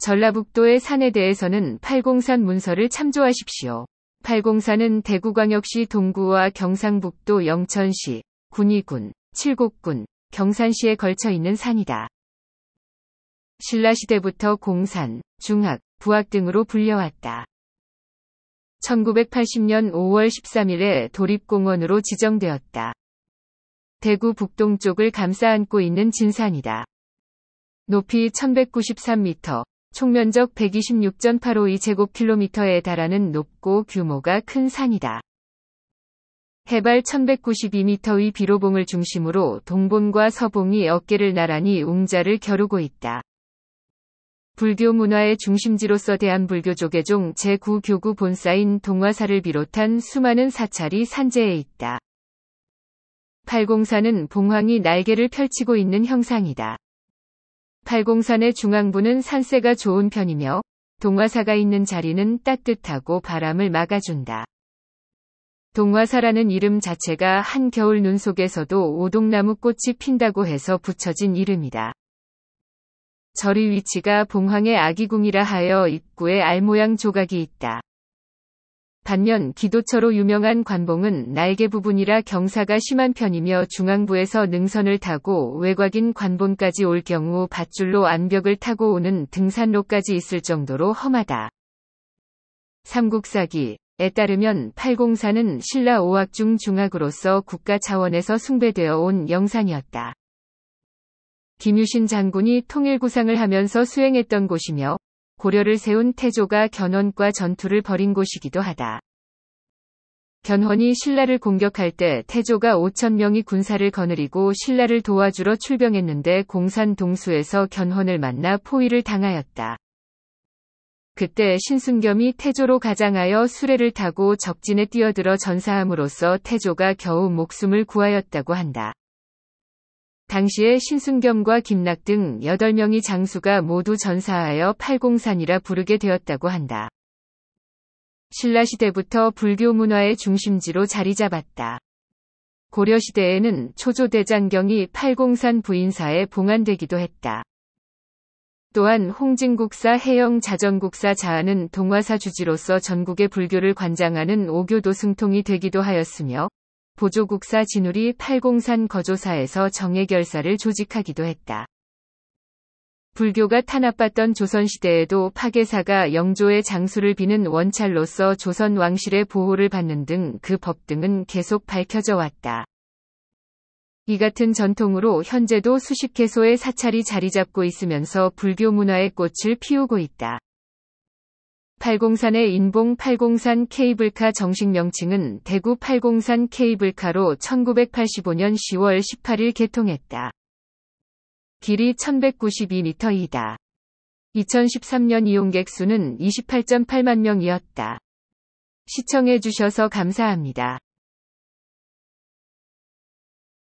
전라북도의 산에 대해서는 803 문서를 참조하십시오. 8 0 4은 대구광역시 동구와 경상북도 영천시, 군위군, 칠곡군, 경산시에 걸쳐 있는 산이다. 신라시대부터 공산, 중학, 부학 등으로 불려왔다. 1980년 5월 13일에 도립공원으로 지정되었다. 대구 북동쪽을 감싸 안고 있는 진산이다. 높이 1193m, 총면적 126.852제곱킬로미터에 달하는 높고 규모가 큰 산이다. 해발 1192m의 비로봉을 중심으로 동봉과 서봉이 어깨를 나란히 웅자를 겨루고 있다. 불교 문화의 중심지로서 대한불교조계종 제9교구 본사인 동화사를 비롯한 수많은 사찰이 산재해 있다. 팔공사는 봉황이 날개를 펼치고 있는 형상이다. 팔공산의 중앙부는 산세가 좋은 편이며 동화사가 있는 자리는 따뜻하고 바람을 막아준다. 동화사라는 이름 자체가 한겨울 눈 속에서도 오동나무 꽃이 핀다고 해서 붙여진 이름이다. 절의 위치가 봉황의 아기궁이라 하여 입구에 알모양 조각이 있다. 반면 기도처로 유명한 관봉은 날개 부분이라 경사가 심한 편이며 중앙부에서 능선을 타고 외곽인 관봉까지올 경우 밧줄로 암벽을 타고 오는 등산로까지 있을 정도로 험하다. 삼국사기에 따르면 팔공사는 신라 오악 중 중악으로서 국가 차원에서 숭배되어 온영상이었다 김유신 장군이 통일구상을 하면서 수행했던 곳이며 고려를 세운 태조가 견훤과 전투를 벌인 곳이기도 하다. 견훤이 신라를 공격할 때 태조가 5천 명이 군사를 거느리고 신라를 도와주러 출병했는데 공산 동수에서 견훤을 만나 포위를 당하였다. 그때 신순겸이 태조로 가장하여 수레를 타고 적진에 뛰어들어 전사함으로써 태조가 겨우 목숨을 구하였다고 한다. 당시에 신순겸과 김낙등 8명이 장수가 모두 전사하여 팔공산이라 부르게 되었다고 한다. 신라시대부터 불교 문화의 중심지로 자리 잡았다. 고려시대에는 초조대장경이 팔공산 부인사에 봉안되기도 했다. 또한 홍진국사 해영자전국사 자하는 동화사 주지로서 전국의 불교를 관장하는 오교도 승통이 되기도 하였으며 보조국사 진울이 팔공산 거조사에서 정예결사를 조직하기도 했다. 불교가 탄압받던 조선시대에도 파괴사가 영조의 장수를 비는 원찰로서 조선 왕실의 보호를 받는 등 그 법등은 계속 밝혀져 왔다. 이 같은 전통으로 현재도 수십 개소의 사찰이 자리 잡고 있으면서 불교 문화의 꽃을 피우고 있다. 803의 인봉 803 케이블카 정식 명칭은 대구 803 케이블카로 1985년 10월 18일 개통했다. 길이 1192m이다. 2013년 이용객 수는 28.8만 명이었다. 시청해주셔서 감사합니다.